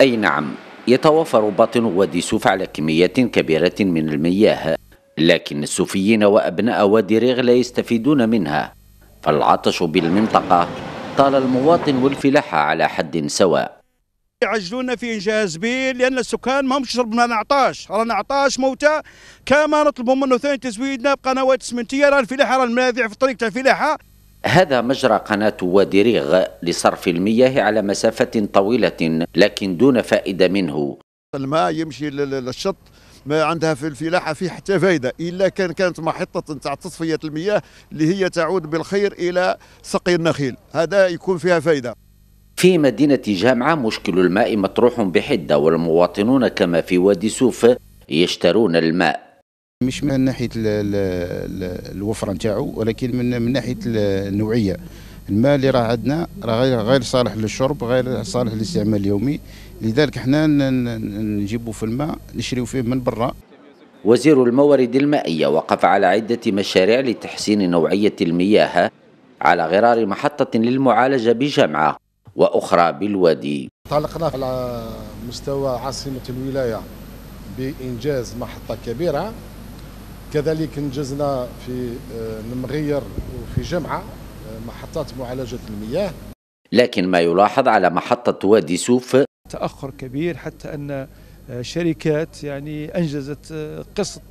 أي نعم يتوافر باطن وادي سوف على كميات كبيرة من المياه لكن السوفيين وأبناء وادي ريغ لا يستفيدون منها فالعطش بالمنطقة طال المواطن والفلاحة على حد سواء يعجلون في انجاز به لان السكان ما هم يشربوا رانا عطاش رانا عطاش موتى كما نطلبوا منه ثاني تزويدنا بقنوات اسمنتيه راه الفلاحه راه المنافع في الطريق تاع الفلاحه هذا مجرى قناة وادي ريغ لصرف المياه على مسافة طويلة لكن دون فائدة منه الماء يمشي للشط ما عندها في الفلاحة في حتى فايدة إلا كان كانت محطة تاع تصفية المياه اللي هي تعود بالخير إلى سقي النخيل هذا يكون فيها فايدة في مدينة جامعة مشكل الماء مطروح بحدة والمواطنون كما في وادي سوف يشترون الماء مش من ناحيه الوفره نتاعو ولكن من من ناحيه النوعيه الماء اللي راه عندنا راه غير صالح للشرب غير صالح للاستعمال اليومي لذلك حنا نجيبوا في الماء نشريو فيه من برا وزير الموارد المائيه وقف على عده مشاريع لتحسين نوعيه المياه على غرار محطه للمعالجه بجمعه واخرى بالوادي طلقنا على مستوى عاصمه الولايه بانجاز محطه كبيره كذلك انجزنا في المغير آه، وفي جمعة آه، محطات معالجة المياه لكن ما يلاحظ على محطة وادي سوف تأخر كبير حتى أن آه، شركات يعني أنجزت قسط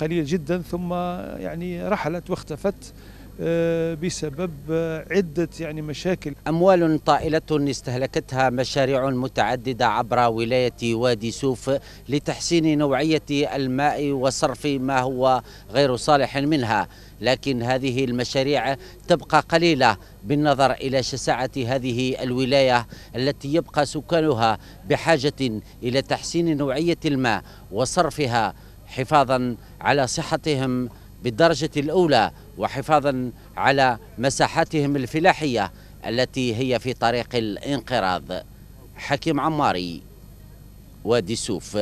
قليل جدا ثم يعني رحلت واختفت آه، بسبب آه، عدة يعني مشاكل أموال طائلة استهلكتها مشاريع متعددة عبر ولاية وادي سوف لتحسين نوعية الماء وصرف ما هو غير صالح منها لكن هذه المشاريع تبقى قليلة بالنظر إلى شساعة هذه الولاية التي يبقى سكانها بحاجة إلى تحسين نوعية الماء وصرفها حفاظا على صحتهم بالدرجة الأولى وحفاظا على مساحتهم الفلاحية التي هي في طريق الانقراض حكيم عماري وادي سوف